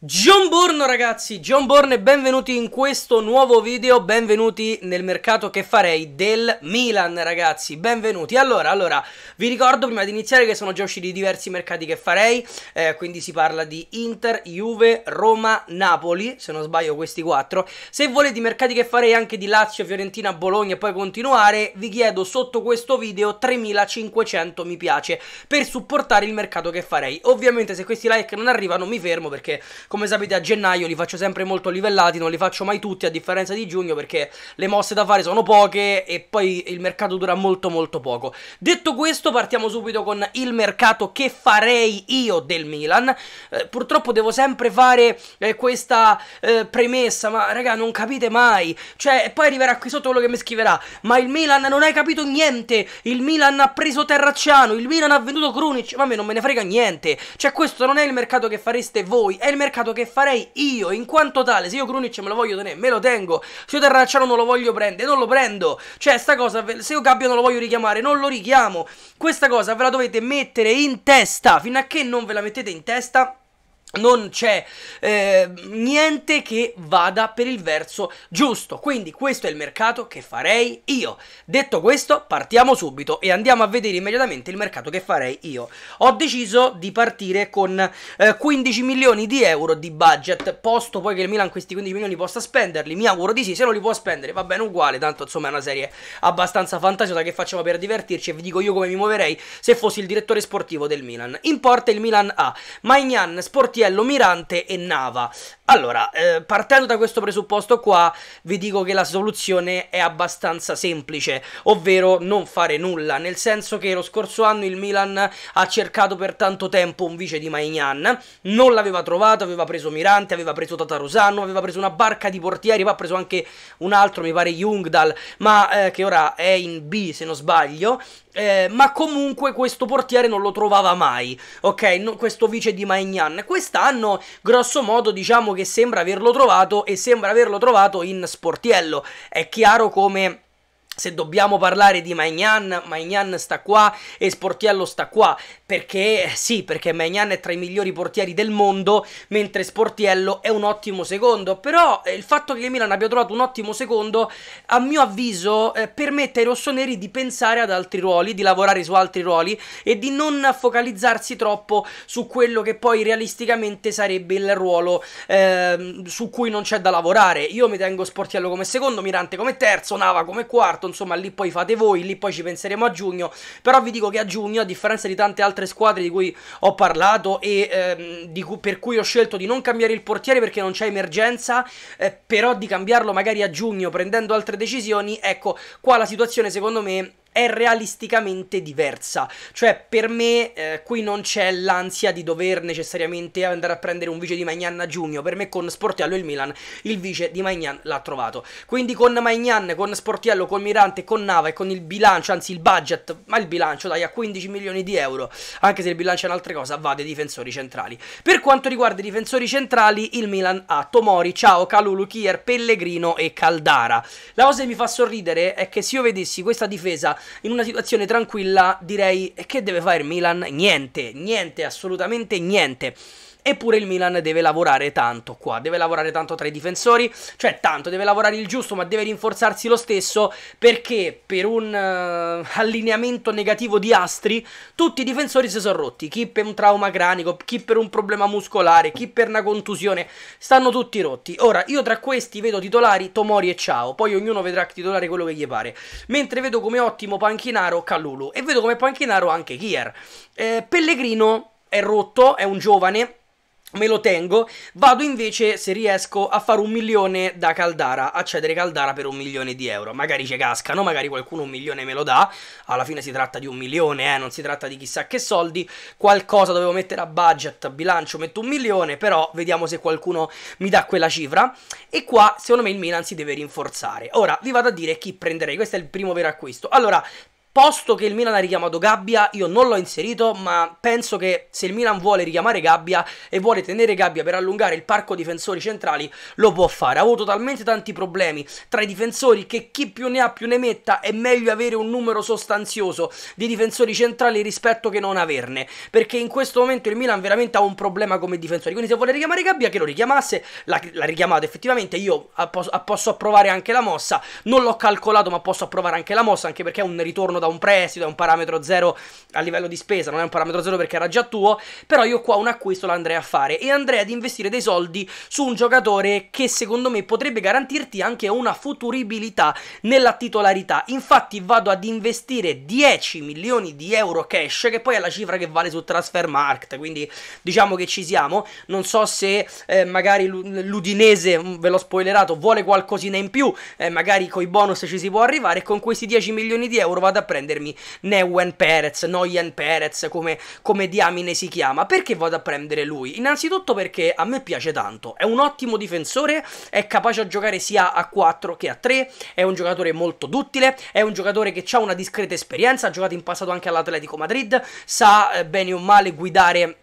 John Bourne ragazzi, John Bourne e benvenuti in questo nuovo video, benvenuti nel mercato che farei del Milan ragazzi, benvenuti. Allora, allora, vi ricordo prima di iniziare che sono già usciti diversi mercati che farei, eh, quindi si parla di Inter, Juve, Roma, Napoli, se non sbaglio questi quattro. Se volete i mercati che farei anche di Lazio, Fiorentina, Bologna e poi continuare, vi chiedo sotto questo video 3500 mi piace per supportare il mercato che farei. Ovviamente se questi like non arrivano mi fermo perché come sapete a gennaio li faccio sempre molto livellati, non li faccio mai tutti a differenza di giugno perché le mosse da fare sono poche e poi il mercato dura molto molto poco. Detto questo partiamo subito con il mercato che farei io del Milan. Eh, purtroppo devo sempre fare eh, questa eh, premessa, ma raga non capite mai, cioè poi arriverà qui sotto quello che mi scriverà, ma il Milan non hai capito niente, il Milan ha preso Terracciano, il Milan ha venduto Krunic, ma a me non me ne frega niente, cioè questo non è il mercato che fareste voi, è il mercato mercato che farei io, in quanto tale, se io Krunic me lo voglio tenere, me lo tengo, se io Terracciano non lo voglio prendere, non lo prendo, cioè sta cosa, se io Gabbio non lo voglio richiamare, non lo richiamo, questa cosa ve la dovete mettere in testa, fino a che non ve la mettete in testa non c'è eh, niente che vada per il verso giusto. Quindi questo è il mercato che farei io. Detto questo, partiamo subito e andiamo a vedere immediatamente il mercato che farei io. Ho deciso di partire con eh, 15 milioni di euro di budget, posto poi che il Milan questi 15 milioni possa spenderli, mi auguro di sì, se non li può spendere va bene uguale, tanto insomma è una serie abbastanza fantasiosa che facciamo per divertirci e vi dico io come mi muoverei se fossi il direttore sportivo del Milan. In porta il Milan A, Maignan sportivo Montiello, Mirante e Nava. Allora, eh, partendo da questo presupposto qua, vi dico che la soluzione è abbastanza semplice, ovvero non fare nulla, nel senso che lo scorso anno il Milan ha cercato per tanto tempo un vice di Maignan, non l'aveva trovato, aveva preso Mirante, aveva preso Tatarusano, aveva preso una barca di portieri, poi ha preso anche un altro, mi pare Jungdal, ma eh, che ora è in B se non sbaglio, eh, ma comunque questo portiere non lo trovava mai, ok? No, questo vice di Maignan. Questo quest'anno, grosso modo diciamo che sembra averlo trovato e sembra averlo trovato in sportiello. È chiaro come se dobbiamo parlare di Maignan, Maignan sta qua e Sportiello sta qua, perché eh, sì, perché Maignan è tra i migliori portieri del mondo, mentre Sportiello è un ottimo secondo, però eh, il fatto che Milan abbia trovato un ottimo secondo, a mio avviso, eh, permette ai rossoneri di pensare ad altri ruoli, di lavorare su altri ruoli e di non focalizzarsi troppo su quello che poi realisticamente sarebbe il ruolo eh, su cui non c'è da lavorare. Io mi tengo Sportiello come secondo, Mirante come terzo, Nava come quarto, insomma lì poi fate voi, lì poi ci penseremo a giugno, però vi dico che a giugno, a differenza di tante altre squadre di cui ho parlato e ehm, cu per cui ho scelto di non cambiare il portiere perché non c'è emergenza, eh, però di cambiarlo magari a giugno prendendo altre decisioni, ecco, qua la situazione secondo me è realisticamente diversa. Cioè, per me eh, qui non c'è l'ansia di dover necessariamente andare a prendere un vice di Magnan a giugno. Per me con Sportiello e il Milan il vice di Magnan l'ha trovato. Quindi con Magnan, con Sportiello, con Mirante, con Nava e con il bilancio, anzi il budget, ma il bilancio dai a 15 milioni di euro, anche se il bilancio è un'altra cosa, va dei difensori centrali. Per quanto riguarda i difensori centrali, il Milan ha Tomori, Ciao, Calulu, Kier, Pellegrino e Caldara. La cosa che mi fa sorridere è che se io vedessi questa difesa in una situazione tranquilla direi che deve fare il Milan? Niente, niente, assolutamente niente. Eppure il Milan deve lavorare tanto qua, deve lavorare tanto tra i difensori, cioè tanto, deve lavorare il giusto, ma deve rinforzarsi lo stesso perché per un uh, allineamento negativo di astri tutti i difensori si sono rotti, chi per un trauma cranico, chi per un problema muscolare, chi per una contusione, stanno tutti rotti. Ora, io tra questi vedo titolari Tomori e Ciao, poi ognuno vedrà titolare quello che gli pare, mentre vedo come ottimo panchinaro Calulu e vedo come panchinaro anche Kier. Eh, Pellegrino è rotto, è un giovane, me lo tengo, vado invece se riesco a fare un milione da Caldara, a cedere Caldara per un milione di euro, magari ci cascano, magari qualcuno un milione me lo dà, alla fine si tratta di un milione, eh, non si tratta di chissà che soldi, qualcosa dovevo mettere a budget, a bilancio metto un milione, però vediamo se qualcuno mi dà quella cifra, e qua secondo me il Milan si deve rinforzare, ora vi vado a dire chi prenderei, questo è il primo vero acquisto, allora posto che il Milan ha richiamato Gabbia, io non l'ho inserito, ma penso che se il Milan vuole richiamare Gabbia e vuole tenere Gabbia per allungare il parco difensori centrali, lo può fare. Ha avuto talmente tanti problemi tra i difensori che chi più ne ha più ne metta è meglio avere un numero sostanzioso di difensori centrali rispetto che non averne, perché in questo momento il Milan veramente ha un problema come difensori, quindi se vuole richiamare Gabbia che lo richiamasse, l'ha richiamato effettivamente, io posso approvare anche la mossa, non l'ho calcolato ma posso approvare anche la mossa, anche perché è un ritorno da un prestito, è un parametro zero a livello di spesa, non è un parametro zero perché era già tuo, però io qua un acquisto lo andrei a fare e andrei ad investire dei soldi su un giocatore che secondo me potrebbe garantirti anche una futuribilità nella titolarità. Infatti vado ad investire 10 milioni di euro cash, che poi è la cifra che vale su Transfermarkt, quindi diciamo che ci siamo. Non so se eh, magari l'Udinese, mm, ve l'ho spoilerato, vuole qualcosina in più, eh, magari con i bonus ci si può arrivare con questi 10 milioni di euro vado a prendermi Neuen Perez, Noyen Perez, come, come diamine si chiama. Perché vado a prendere lui? Innanzitutto perché a me piace tanto, è un ottimo difensore, è capace a giocare sia a 4 che a 3, è un giocatore molto duttile, è un giocatore che ha una discreta esperienza, ha giocato in passato anche all'Atletico Madrid, sa eh, bene o male guidare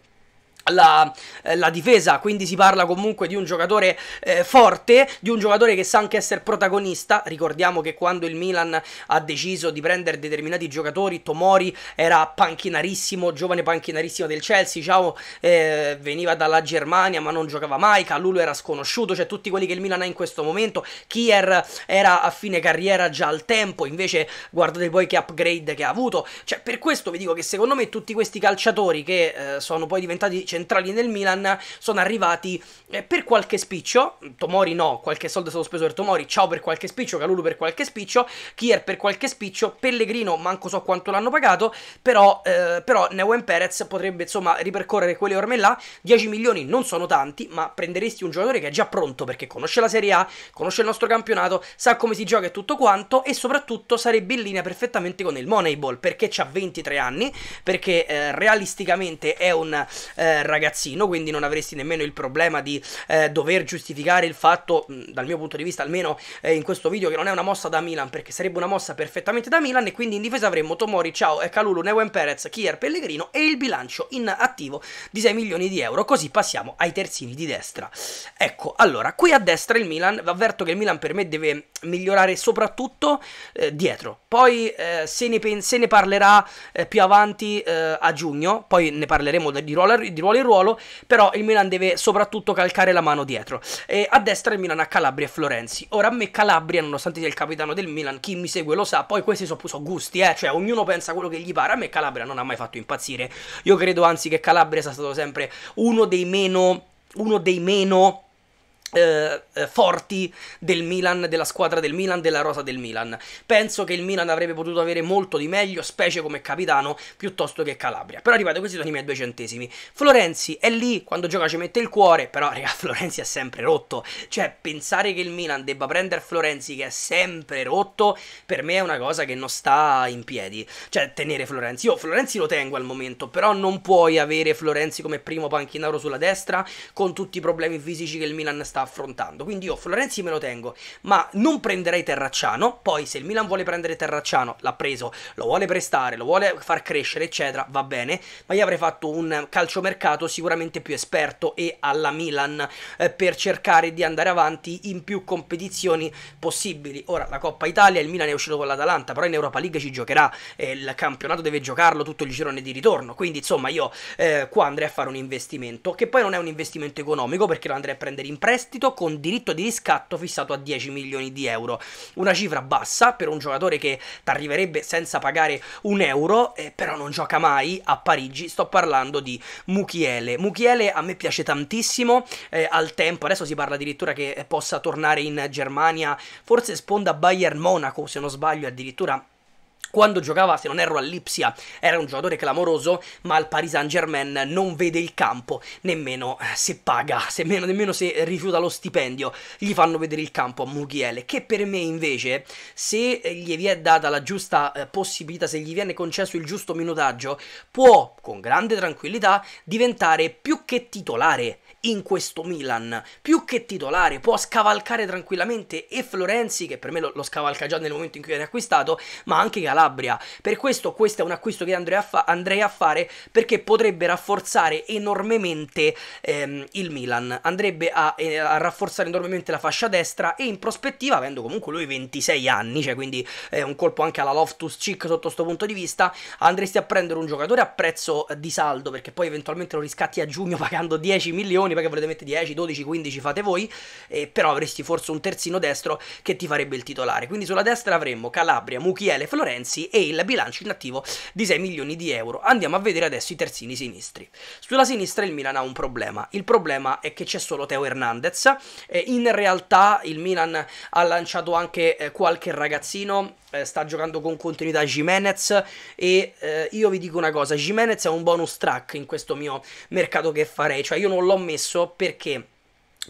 la, eh, la, difesa, quindi si parla comunque di un giocatore eh, forte, di un giocatore che sa anche essere protagonista. Ricordiamo che quando il Milan ha deciso di prendere determinati giocatori, Tomori era panchinarissimo, giovane panchinarissimo del Chelsea, Ciao eh, veniva dalla Germania ma non giocava mai, Calulu era sconosciuto, cioè tutti quelli che il Milan ha in questo momento, Kier era a fine carriera già al tempo, invece guardate poi che upgrade che ha avuto. Cioè per questo vi dico che secondo me tutti questi calciatori che eh, sono poi diventati cioè centrali nel Milan sono arrivati eh, per qualche spiccio, Tomori no, qualche soldo è stato speso per Tomori, Ciao per qualche spiccio, Calulu per qualche spiccio, Kier per qualche spiccio, Pellegrino manco so quanto l'hanno pagato, però, eh, però Neuen Perez potrebbe insomma ripercorrere quelle orme là, 10 milioni non sono tanti, ma prenderesti un giocatore che è già pronto perché conosce la Serie A, conosce il nostro campionato, sa come si gioca e tutto quanto e soprattutto sarebbe in linea perfettamente con il Moneyball perché ha 23 anni, perché eh, realisticamente è un eh, ragazzino, quindi non avresti nemmeno il problema di eh, dover giustificare il fatto, mm, dal mio punto di vista almeno eh, in questo video, che non è una mossa da Milan, perché sarebbe una mossa perfettamente da Milan e quindi in difesa avremmo Tomori, Ciao, Calulu, eh, Neuen Perez, Kier, Pellegrino e il bilancio in attivo di 6 milioni di euro, così passiamo ai terzini di destra. Ecco, allora, qui a destra il Milan, avverto che il Milan per me deve migliorare soprattutto eh, dietro, poi eh, se ne, se, ne parlerà eh, più avanti a giugno, poi ne parleremo di di ruolo vuole il ruolo, però il Milan deve soprattutto calcare la mano dietro. E a destra il Milan ha Calabria e Florenzi. Ora a me Calabria, nonostante sia il capitano del Milan, chi mi segue lo sa, poi questi sono so gusti, eh? cioè ognuno pensa quello che gli pare, a me Calabria non ha mai fatto impazzire. Io credo anzi che Calabria sia stato sempre uno dei meno... Uno dei meno eh, eh, forti del Milan, della squadra del Milan, della rosa del Milan. Penso che il Milan avrebbe potuto avere molto di meglio, specie come capitano, piuttosto che Calabria. Però ripeto, questi sono i miei due centesimi. Florenzi è lì, quando gioca ci mette il cuore, però raga, Florenzi è sempre rotto. Cioè, pensare che il Milan debba prendere Florenzi che è sempre rotto, per me è una cosa che non sta in piedi. Cioè, tenere Florenzi. Io Florenzi lo tengo al momento, però non puoi avere Florenzi come primo panchinaro sulla destra con tutti i problemi fisici che il Milan sta affrontando. Quindi io Florenzi me lo tengo, ma non prenderei Terracciano. Poi se il Milan vuole prendere Terracciano, l'ha preso, lo vuole prestare, lo vuole far crescere, eccetera, va bene. Ma io avrei fatto un calciomercato sicuramente più esperto e alla Milan eh, per cercare di andare avanti in più competizioni possibili. Ora la Coppa Italia, il Milan è uscito con l'Atalanta, però in Europa League ci giocherà, eh, il campionato deve giocarlo tutto il girone di ritorno. Quindi insomma io eh, qua andrei a fare un investimento, che poi non è un investimento economico perché lo andrei a prendere in prestito prestito con diritto di riscatto fissato a 10 milioni di euro. Una cifra bassa per un giocatore che t'arriverebbe senza pagare un euro, eh, però non gioca mai a Parigi. Sto parlando di Mukiele. Mukiele a me piace tantissimo eh, al tempo, adesso si parla addirittura che eh, possa tornare in Germania, forse sponda Bayern Monaco se non sbaglio addirittura quando giocava, se non erro, all'Ipsia, era un giocatore clamoroso, ma al Paris Saint Germain non vede il campo, nemmeno eh, se paga, se nemmeno se rifiuta lo stipendio, gli fanno vedere il campo a Mughiele, che per me invece, se gli è data la giusta eh, possibilità, se gli viene concesso il giusto minutaggio, può, con grande tranquillità, diventare più che titolare in questo Milan, più che titolare, può scavalcare tranquillamente e Florenzi, che per me lo, lo scavalca già nel momento in cui viene acquistato, ma anche Calabria. Per questo questo è un acquisto che andrei a, fa- andrei a fare perché potrebbe rafforzare enormemente ehm, il Milan, andrebbe a, eh, a, rafforzare enormemente la fascia destra e in prospettiva, avendo comunque lui 26 anni, cioè quindi eh, un colpo anche alla Loftus Cheek sotto questo punto di vista, andresti a prendere un giocatore a prezzo eh, di saldo perché poi eventualmente lo riscatti a giugno pagando 10 milioni che volete mettere 10, 12, 15, fate voi, eh, però avresti forse un terzino destro che ti farebbe il titolare. Quindi sulla destra avremmo Calabria, Muchiele, Florenzi e il bilancio inattivo di 6 milioni di euro. Andiamo a vedere adesso i terzini sinistri. Sulla sinistra il Milan ha un problema. Il problema è che c'è solo Teo Hernandez. Eh, in realtà il Milan ha lanciato anche eh, qualche ragazzino eh, sta giocando con continuità Jimenez e eh, io vi dico una cosa, Jimenez è un bonus track in questo mio mercato che farei, cioè io non l'ho messo perché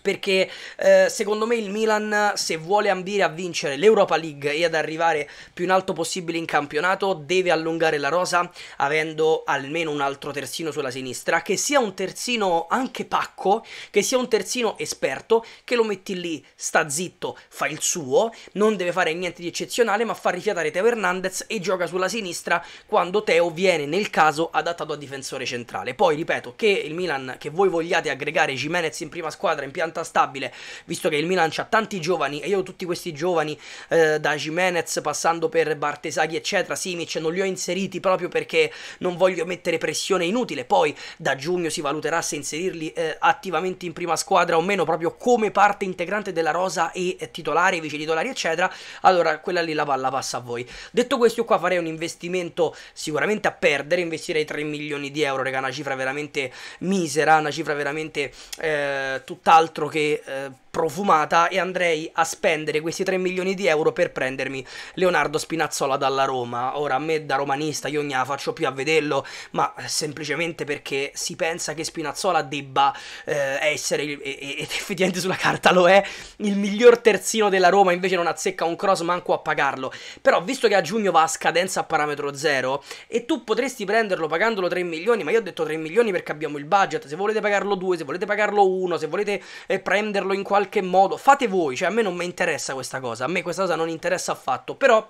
perché eh, secondo me il Milan se vuole ambire a vincere l'Europa League e ad arrivare più in alto possibile in campionato deve allungare la rosa avendo almeno un altro terzino sulla sinistra che sia un terzino anche pacco che sia un terzino esperto che lo metti lì sta zitto fa il suo non deve fare niente di eccezionale ma fa rifiatare Teo Hernandez e gioca sulla sinistra quando Teo viene nel caso adattato a difensore centrale poi ripeto che il Milan che voi vogliate aggregare Jimenez in prima squadra in piazza pianta stabile, visto che il Milan ha tanti giovani e io tutti questi giovani, eh, da Jimenez passando per Bartesaghi eccetera, Simic, non li ho inseriti proprio perché non voglio mettere pressione inutile, poi da giugno si valuterà se inserirli eh, attivamente in prima squadra o meno, proprio come parte integrante della rosa e eh, titolari, vice titolari eccetera, allora quella lì la palla passa a voi. Detto questo qua farei un investimento sicuramente a perdere, investirei 3 milioni di euro, raga, una cifra veramente misera, una cifra veramente eh, tutt'altro altro che eh, profumata e andrei a spendere questi 3 milioni di euro per prendermi Leonardo Spinazzola dalla Roma. Ora a me da romanista io ne la faccio più a vederlo, ma semplicemente perché si pensa che Spinazzola debba eh, essere, ed effettivamente sulla carta lo è, il miglior terzino della Roma, invece non azzecca un cross manco a pagarlo. Però visto che a giugno va a scadenza a parametro zero e tu potresti prenderlo pagandolo 3 milioni, ma io ho detto 3 milioni perché abbiamo il budget, se volete pagarlo 2, se volete pagarlo 1, se volete eh, prenderlo in qualche qualche modo, fate voi, cioè a me non mi interessa questa cosa, a me questa cosa non interessa affatto, però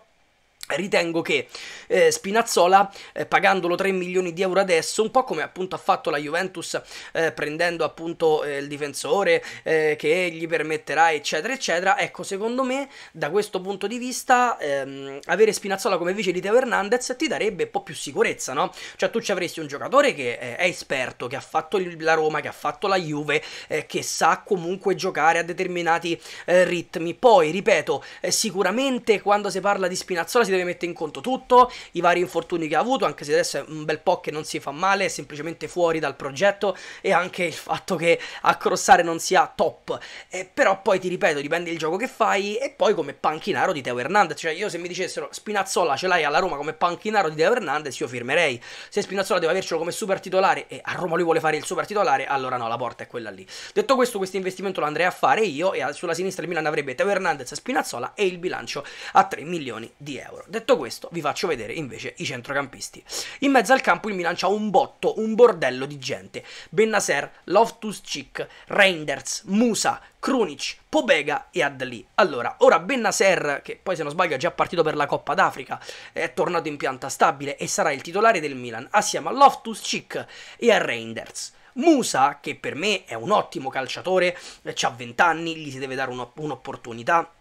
Ritengo che eh, Spinazzola, eh, pagandolo 3 milioni di euro adesso, un po' come appunto ha fatto la Juventus, eh, prendendo appunto eh, il difensore eh, che gli permetterà, eccetera, eccetera. Ecco, secondo me, da questo punto di vista, ehm, avere Spinazzola come vice di Teo Hernandez ti darebbe un po' più sicurezza, no? Cioè, tu ci avresti un giocatore che eh, è esperto, che ha fatto la Roma, che ha fatto la Juve, che sa comunque giocare a determinati ritmi. Poi, ripeto, sicuramente quando si parla di Spinazzola si deve mettere in conto tutto, i vari infortuni che ha avuto, anche se adesso è un bel po' che non si fa male, è semplicemente fuori dal progetto e anche il fatto che a crossare non sia top. Eh, però poi ti ripeto, dipende il gioco che fai e poi come panchinaro di Teo Hernandez, cioè io se mi dicessero Spinazzola ce l'hai alla Roma come panchinaro di Teo Hernandez, io firmerei. Se Spinazzola deve avercelo come super titolare e a Roma lui vuole fare il super titolare, allora no, la porta è quella lì. Detto questo, questo investimento lo andrei a fare io e sulla sinistra il Milan avrebbe Teo Hernandez, Spinazzola e il bilancio a 3 milioni di euro. Detto questo, vi faccio vedere invece i centrocampisti. In mezzo al campo il Milan ha un botto, un bordello di gente. Bennaser, loftus Cic, Reinders, Musa, Krunic, Pobega e Adli. Allora, ora Bennaser, che poi se non sbaglio è già partito per la Coppa d'Africa, è tornato in pianta stabile e sarà il titolare del Milan assieme a loftus Cic e a Reinders. Musa, che per me è un ottimo calciatore, eh, ha 20 anni, gli si deve dare un'opportunità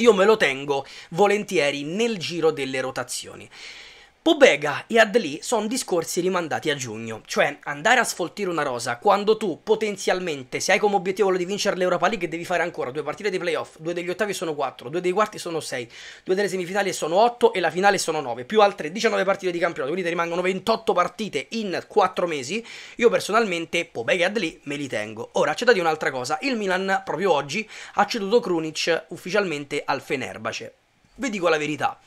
io me lo tengo volentieri nel giro delle rotazioni. Pobega e Adli sono discorsi rimandati a giugno, cioè andare a sfoltire una rosa quando tu potenzialmente, se hai come obiettivo quello di vincere l'Europa League, devi fare ancora due partite di playoff, due degli ottavi sono 4, due dei quarti sono 6, due delle semifinali sono 8 e la finale sono 9, più altre 19 partite di campionato, quindi ti rimangono 28 partite in 4 mesi. Io personalmente Pobega e Adli me li tengo. Ora c'è da dire un'altra cosa, il Milan proprio oggi ha ceduto Krunic ufficialmente al Fenerbace. Vi dico la verità,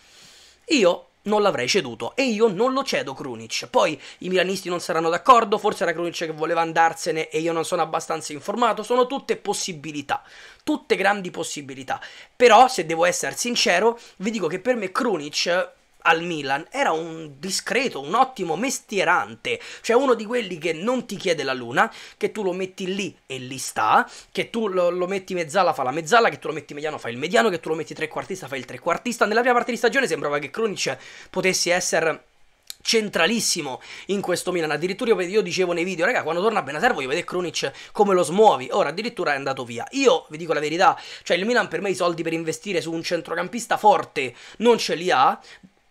io non l'avrei ceduto e io non lo cedo Krunic. Poi i milanisti non saranno d'accordo, forse era Krunic che voleva andarsene e io non sono abbastanza informato, sono tutte possibilità, tutte grandi possibilità. Però se devo essere sincero, vi dico che per me Krunic al Milan era un discreto, un ottimo mestierante, cioè uno di quelli che non ti chiede la luna, che tu lo metti lì e lì sta, che tu lo, lo metti mezzala fa la mezzala, che tu lo metti mediano fa il mediano, che tu lo metti trequartista fa il trequartista. Nella prima parte di stagione sembrava che Kronic potesse essere centralissimo in questo Milan. Addirittura io dicevo nei video, raga, quando torna Benaser voglio vedere Kronic come lo smuovi. Ora addirittura è andato via. Io vi dico la verità, cioè il Milan per me i soldi per investire su un centrocampista forte non ce li ha,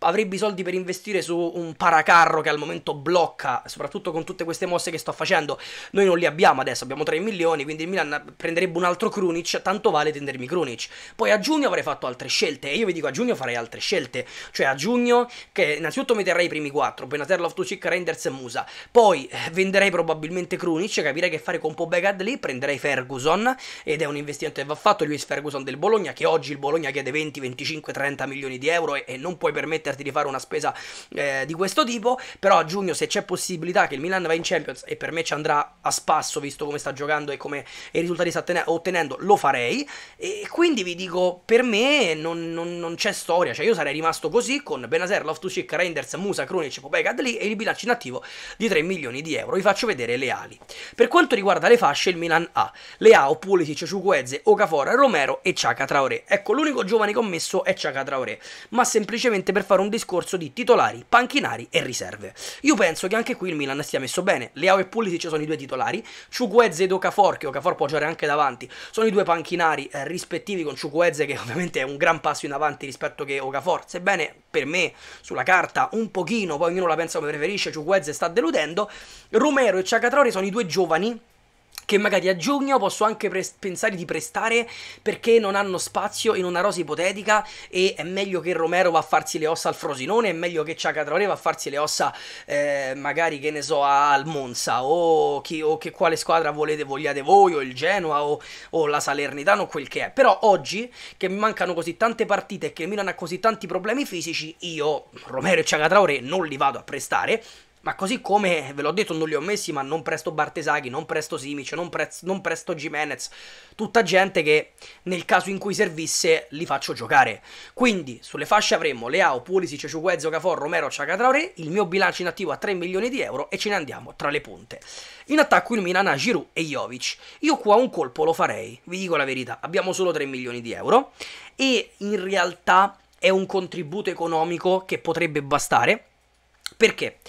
avrebbe i soldi per investire su un paracarro che al momento blocca, soprattutto con tutte queste mosse che sto facendo. Noi non li abbiamo adesso, abbiamo 3 milioni, quindi il Milan prenderebbe un altro Krunic, tanto vale tendermi Krunic. Poi a giugno avrei fatto altre scelte e io vi dico a giugno farei altre scelte, cioè a giugno che innanzitutto mi terrei i primi 4, Benater, Loftucic, Reinders e Musa. Poi eh, venderei probabilmente Krunic, capirei che fare con Pobegad lì, prenderei Ferguson ed è un investimento che va fatto, Luis Ferguson del Bologna che oggi il Bologna chiede 20, 25, 30 milioni di euro e, e non puoi permettersi permetterti di fare una spesa eh, di questo tipo, però a giugno se c'è possibilità che il Milan va in Champions e per me ci andrà a spasso visto come sta giocando e come i risultati sta ottenendo, lo farei e quindi vi dico per me non, non, non c'è storia, cioè io sarei rimasto così con Benazer, Loftus-Cheek, Reinders, Musa, Krunic, Popeye, Gadli e il bilancio inattivo di 3 milioni di euro, vi faccio vedere le ali. Per quanto riguarda le fasce il Milan ha Leao, Pulisic, Ciucuezze, Okafor, Romero e Ciaca Traoré, ecco l'unico giovane commesso è Ciaca Traoré, ma semplicemente per fare un un discorso di titolari, panchinari e riserve. Io penso che anche qui il Milan stia messo bene. Leao e Pulisic sono i due titolari, Ciuguezze ed Okafor, che Okafor può giocare anche davanti, sono i due panchinari eh, rispettivi con Ciuguezze che ovviamente è un gran passo in avanti rispetto che Okafor, sebbene per me sulla carta un pochino, poi ognuno la pensa come preferisce, Ciuguezze sta deludendo, Romero e Ciacatrori sono i due giovani che magari a giugno posso anche pres- pensare di prestare perché non hanno spazio in una rosa ipotetica e è meglio che Romero va a farsi le ossa al Frosinone, è meglio che Ciacatraore va a farsi le ossa eh, magari che ne so al Monza o, chi, o, che quale squadra volete, vogliate voi o il Genoa o, o la Salernitana o quel che è. Però oggi che mi mancano così tante partite e che il Milan ha così tanti problemi fisici, io Romero e Ciacatraore non li vado a prestare ma così come ve l'ho detto, non li ho messi, ma non presto Bartesaghi, non presto Simic, non, prez- non presto Jimenez. Tutta gente che nel caso in cui servisse li faccio giocare. Quindi sulle fasce avremmo Leao, Pulisic, Ciuguezzo, Cafor, Romero, Ciacatraore. Il mio bilancio in attivo a 3 milioni di euro e ce ne andiamo tra le punte. In attacco il Milan ha Giroud e Jovic. Io qua un colpo lo farei, vi dico la verità. Abbiamo solo 3 milioni di euro e in realtà è un contributo economico che potrebbe bastare. Perché?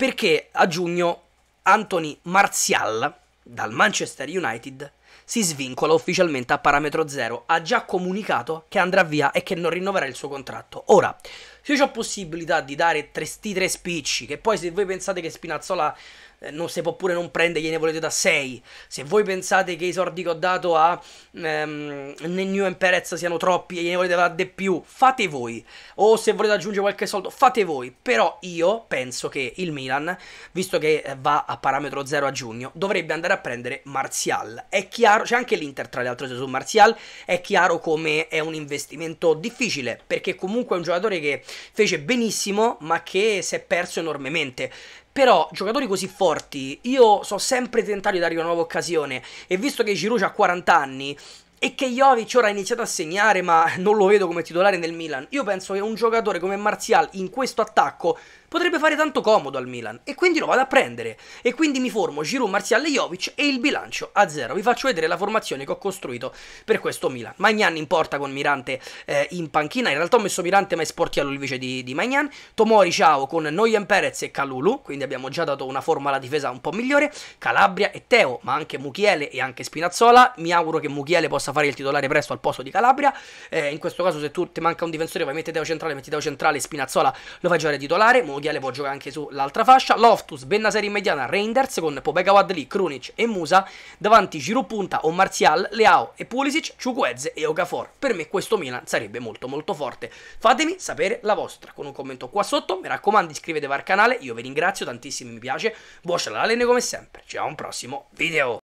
perché a giugno Anthony Martial dal Manchester United si svincola ufficialmente a parametro zero. Ha già comunicato che andrà via e che non rinnoverà il suo contratto. Ora, se c'è possibilità di dare tre, sti tre spicci, che poi se voi pensate che Spinazzola eh, non si può pure non prendere, gliene volete da 6. Se voi pensate che i soldi che ho dato a ehm, New and Perez siano troppi e gliene volete da di più, fate voi. O se volete aggiungere qualche soldo, fate voi. Però io penso che il Milan, visto che eh, va a parametro 0 a giugno, dovrebbe andare a prendere Martial. È chiaro, c'è anche l'Inter tra le altre su Martial, è chiaro come è un investimento difficile, perché comunque è un giocatore che fece benissimo, ma che si è perso enormemente però giocatori così forti, io so sempre tentato di dargli una nuova occasione e visto che Giroud ha 40 anni e che Jovic ora ha iniziato a segnare ma non lo vedo come titolare nel Milan, io penso che un giocatore come Marzial in questo attacco potrebbe fare tanto comodo al Milan e quindi lo vado a prendere e quindi mi formo Giroud, Marziale, e Jovic e il bilancio a zero. Vi faccio vedere la formazione che ho costruito per questo Milan. Magnan in porta con Mirante eh, in panchina, in realtà ho messo Mirante ma è Sportiello il vice di, di Magnan, Tomori Ciao con Noyen Perez e Calulu, quindi abbiamo già dato una forma alla difesa un po' migliore, Calabria e Teo, ma anche Muchiele e anche Spinazzola, mi auguro che Muchiele possa fare il titolare presto al posto di Calabria, eh, in questo caso se tu ti manca un difensore vai metti Teo centrale, metti Teo centrale, Spinazzola lo fai giocare titolare, Mugliale può giocare anche sull'altra fascia. Loftus, Bennaseri in mediana, Reinders con Popega Wadli, Krunic e Musa. Davanti Giroud punta o Martial, Leao e Pulisic, Ciuquezze e Okafor. Per me questo Milan sarebbe molto molto forte. Fatemi sapere la vostra con un commento qua sotto. Mi raccomando iscrivetevi al canale, io vi ringrazio tantissimo, mi piace. Buon Lene come sempre. Ciao, a un prossimo video.